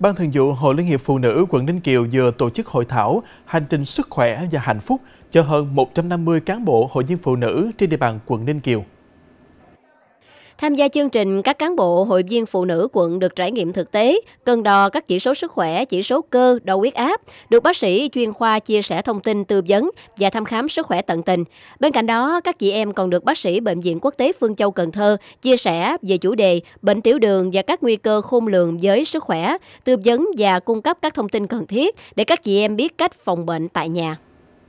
Ban Thường vụ Hội Liên hiệp Phụ nữ quận Ninh Kiều vừa tổ chức hội thảo Hành trình sức khỏe và hạnh phúc cho hơn 150 cán bộ hội viên phụ nữ trên địa bàn quận Ninh Kiều. Tham gia chương trình, các cán bộ hội viên phụ nữ quận được trải nghiệm thực tế, cân đo các chỉ số sức khỏe, chỉ số cơ, đo huyết áp, được bác sĩ chuyên khoa chia sẻ thông tin tư vấn và thăm khám sức khỏe tận tình. Bên cạnh đó, các chị em còn được bác sĩ Bệnh viện Quốc tế Phương Châu Cần Thơ chia sẻ về chủ đề bệnh tiểu đường và các nguy cơ khôn lường với sức khỏe, tư vấn và cung cấp các thông tin cần thiết để các chị em biết cách phòng bệnh tại nhà.